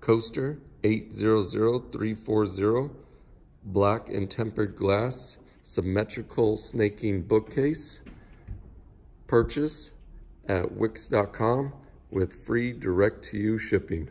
Coaster 800340, black and tempered glass, symmetrical snaking bookcase. Purchase at wix.com with free direct-to-you shipping.